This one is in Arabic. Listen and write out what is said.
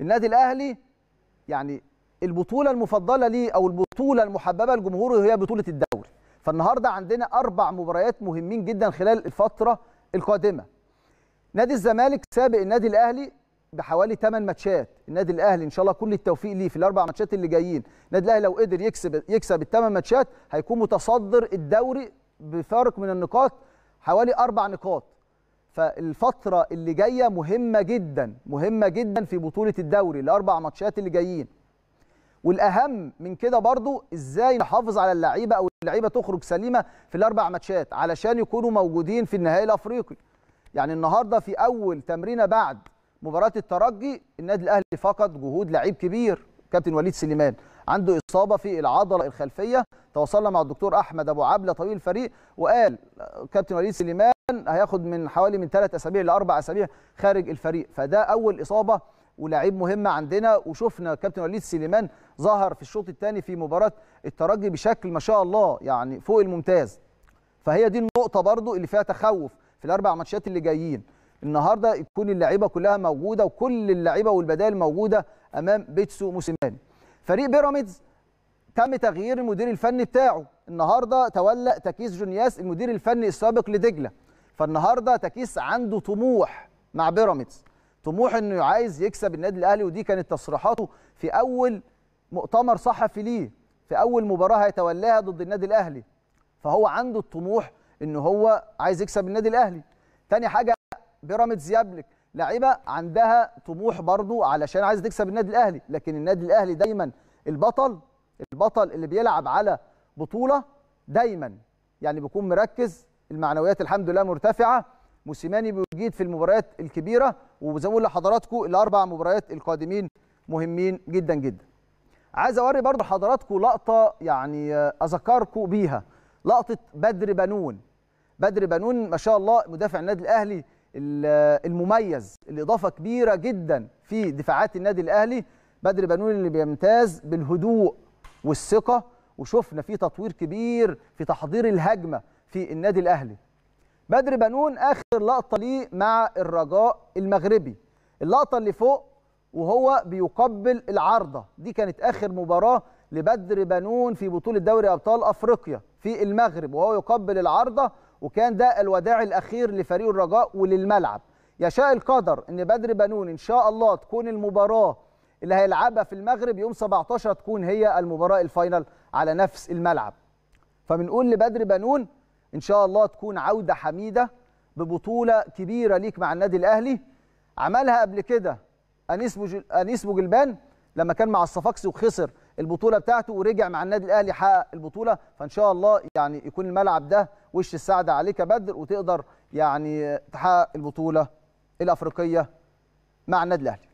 النادي الاهلي يعني البطوله المفضله ليه او البطوله المحببه لجمهوره هي بطوله الدوري فالنهارده عندنا اربع مباريات مهمين جدا خلال الفتره القادمه نادي الزمالك سابق النادي الاهلي بحوالي 8 ماتشات النادي الاهلي ان شاء الله كل التوفيق ليه في الاربع ماتشات اللي جايين النادي الاهلي لو قدر يكسب يكسب الثمان ماتشات هيكون متصدر الدوري بفارق من النقاط حوالي اربع نقاط فالفترة اللي جاية مهمة جدا مهمة جدا في بطولة الدوري الأربع ماتشات اللي جايين والأهم من كده برضو إزاي نحافظ على اللعيبة أو اللعيبة تخرج سليمة في الأربع ماتشات علشان يكونوا موجودين في النهائي الأفريقي يعني النهاردة في أول تمرينة بعد مباراة الترجي النادي الأهلي فقد جهود لعيب كبير كابتن وليد سليمان عنده إصابة في العضلة الخلفية تواصلنا مع الدكتور أحمد أبو عبلة طبيب الفريق وقال كابتن وليد سليمان هياخد من حوالي من ثلاث اسابيع لاربع اسابيع خارج الفريق فده اول اصابه ولاعيب مهم عندنا وشفنا كابتن وليد سليمان ظهر في الشوط الثاني في مباراه الترجي بشكل ما شاء الله يعني فوق الممتاز فهي دي النقطه برضو اللي فيها تخوف في الاربع ماتشات اللي جايين النهارده تكون اللعيبه كلها موجوده وكل اللعيبه والبدائل موجوده امام بيتسو موسيماني فريق بيراميدز تم تغيير المدير الفني بتاعه النهارده تولى تكيس جونياس المدير الفني السابق لدجله فالنهارده تكيس عنده طموح مع بيراميدز طموح انه عايز يكسب النادي الاهلي ودي كانت تصريحاته في اول مؤتمر صحفي ليه في اول مباراه هيتولاها ضد النادي الاهلي فهو عنده الطموح ان هو عايز يكسب النادي الاهلي تاني حاجه بيراميدز يابلك لعيبه عندها طموح برضو علشان عايز تكسب النادي الاهلي لكن النادي الاهلي دايما البطل البطل اللي بيلعب على بطوله دايما يعني بيكون مركز المعنويات الحمد لله مرتفعه موسيماني بيجيد في المباريات الكبيره وزي ما بقول لحضراتكم الاربع مباريات القادمين مهمين جدا جدا عايز اوري برضو حضراتكم لقطه يعني اذكركم بيها لقطه بدر بنون بدر بنون ما شاء الله مدافع النادي الاهلي المميز الاضافه كبيره جدا في دفاعات النادي الاهلي بدر بنون اللي بيمتاز بالهدوء والثقه وشفنا فيه تطوير كبير في تحضير الهجمه في النادي الاهلي بدر بنون اخر لقطه ليه مع الرجاء المغربي اللقطه اللي فوق وهو بيقبل العارضه دي كانت اخر مباراه لبدر بنون في بطوله دوري ابطال افريقيا في المغرب وهو يقبل العارضه وكان ده الوداع الاخير لفريق الرجاء وللملعب يشاء القدر ان بدر بنون ان شاء الله تكون المباراه اللي هيلعبها في المغرب يوم 17 تكون هي المباراه الفاينل على نفس الملعب فبنقول لبدر بنون ان شاء الله تكون عوده حميده ببطوله كبيره ليك مع النادي الاهلي عملها قبل كده انيس انيس بوجلبان لما كان مع الصفاقسي وخسر البطوله بتاعته ورجع مع النادي الاهلي حقق البطوله فان شاء الله يعني يكون الملعب ده وش السعد عليك يا بدر وتقدر يعني تحقق البطوله الافريقيه مع النادي الاهلي